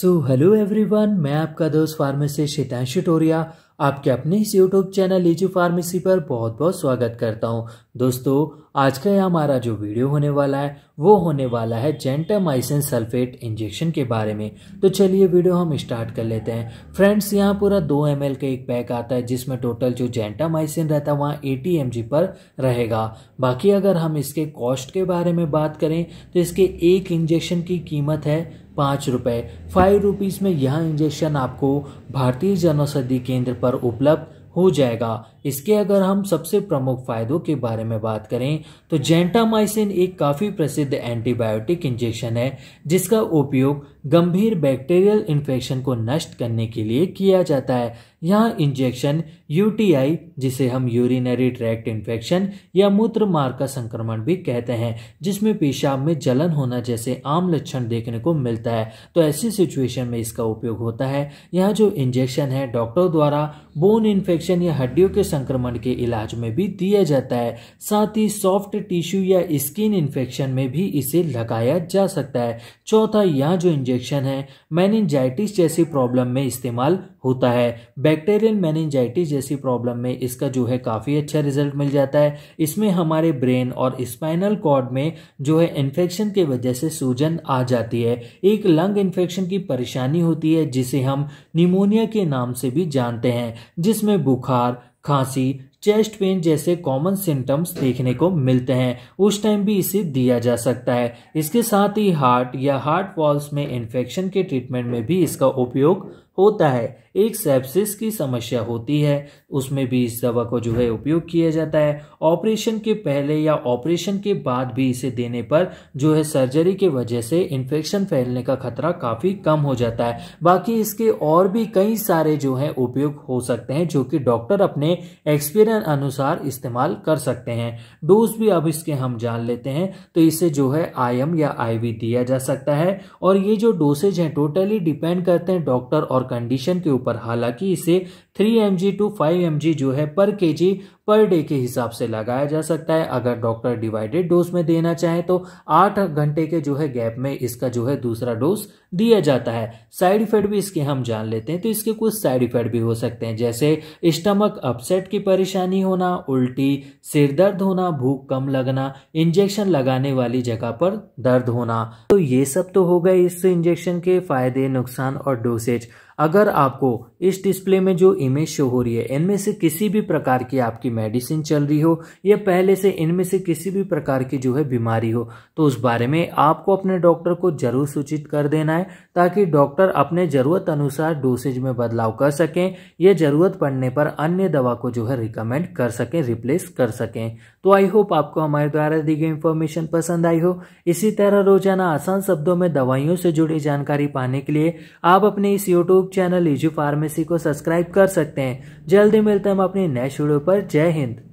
so hello everyone मैं आपका दोस्त फार्मेसिस्ट हितांशु टोरिया आपके अपने इस यूट्यूब चैनल लीजू फार्मेसी पर बहुत बहुत स्वागत करता हूं दोस्तों आज का यह हमारा जो वीडियो होने वाला है वो होने वाला है जेंटामाइसिन सल्फेट इंजेक्शन के बारे में तो चलिए वीडियो हम स्टार्ट कर लेते हैं फ्रेंड्स यहाँ पूरा दो एम का एक पैक आता है जिसमें टोटल जो जेंटामाइसिन रहता है वहाँ एटी एम पर रहेगा बाकी अगर हम इसके कॉस्ट के बारे में बात करें तो इसके एक इंजेक्शन की कीमत है पाँच रुपये फाइव रुपीज़ में यह इंजेक्शन आपको भारतीय जनौषधि केंद्र पर उपलब्ध हो जाएगा इसके अगर हम सबसे प्रमुख फायदों के बारे में बात करें तो जेंटामाइसिन एक काफ़ी प्रसिद्ध एंटीबायोटिक इंजेक्शन है जिसका उपयोग गंभीर बैक्टीरियल इन्फेक्शन को नष्ट करने के लिए किया जाता है यहाँ इंजेक्शन यूटीआई जिसे हम यूरिनरी ट्रैक्ट इन्फेक्शन या मूत्र मार्ग का संक्रमण भी कहते हैं जिसमें पेशाब में जलन होना जैसे आम लक्षण देखने को मिलता है तो ऐसी सिचुएशन में इसका उपयोग होता है यहाँ जो इंजेक्शन है डॉक्टर द्वारा बोन इन्फेक्शन या हड्डियों के संक्रमण के इलाज में भी दिया जाता है साथ ही सॉफ्ट टिश्यू या स्किन इन्फेक्शन में भी इसे लगाया जा सकता है चौथा यहाँ जो इंजेक्शन है मैनिजाइटिस जैसी प्रॉब्लम में इस्तेमाल होता है बैक्टेरियल मैनजाइटिस जैसी प्रॉब्लम में इसका जो है काफ़ी अच्छा रिजल्ट मिल जाता है इसमें हमारे ब्रेन और स्पाइनल कॉर्ड में जो है इन्फेक्शन की वजह से सूजन आ जाती है एक लंग इन्फेक्शन की परेशानी होती है जिसे हम निमोनिया के नाम से भी जानते हैं जिसमें बुखार खांसी चेस्ट पेन जैसे कॉमन सिम्टम्स देखने को मिलते हैं उस टाइम भी इसे दिया जा सकता है इसके साथ ही हार्ट या हार्ट वॉल्स में इन्फेक्शन के ट्रीटमेंट में भी इसका उपयोग होता है एक सेप्सिस की समस्या होती है उसमें भी इस दवा को जो है उपयोग किया जाता है ऑपरेशन के पहले या ऑपरेशन के बाद भी इसे देने पर जो है सर्जरी के वजह से इन्फेक्शन फैलने का खतरा काफ़ी कम हो जाता है बाकी इसके और भी कई सारे जो है उपयोग हो सकते हैं जो कि डॉक्टर अपने एक्सपीरियंस अनुसार इस्तेमाल कर सकते हैं डोज भी अब इसके हम जान लेते हैं तो इसे जो है आयम या आईवी दिया जा सकता है और ये जो डोसेज हैं टोटली डिपेंड करते हैं डॉक्टर और कंडीशन के ऊपर हालांकि इसे three M G to five M G जो है पर के जी पर डे के हिसाब से लगाया जा सकता है अगर डॉक्टर डिवाइडेड डोज में देना चाहे तो आठ घंटे के जो है गैप में इसका जो है दूसरा डोज दिया जाता है साइड इफेक्ट भी इसके हम जान लेते हैं तो इसके कुछ साइड इफेक्ट भी हो सकते हैं जैसे स्टमक अपसेट की परेशानी होना उल्टी सिर दर्द होना भूख कम लगना इंजेक्शन लगाने वाली जगह पर दर्द होना तो ये सब तो हो गए इस इंजेक्शन के फायदे नुकसान और डोसेज अगर आपको इस डिस्प्ले में जो इमेज शो हो रही है इनमें से किसी भी प्रकार की आपकी मेडिसिन चल रही हो या पहले से इनमें से किसी भी प्रकार की जो है बीमारी हो तो उस बारे में आपको अपने डॉक्टर को जरूर सूचित कर देना है ताकि डॉक्टर अपने ज़रूरत अनुसार डोसेज में बदलाव कर सकें या ज़रूरत पड़ने पर अन्य दवा को जो है रिकमेंड कर सकें रिप्लेस कर सकें तो आई होप आपको हमारे द्वारा दी गई इन्फॉर्मेशन पसंद आई हो इसी तरह रोजाना आसान शब्दों में दवाइयों से जुड़ी जानकारी पाने के लिए आप अपने इस यूट्यूब चैनल इजू फार्मेसी को सब्सक्राइब कर सकते हैं जल्दी मिलते हैं हम अपने नए वीडियो पर जय हिंद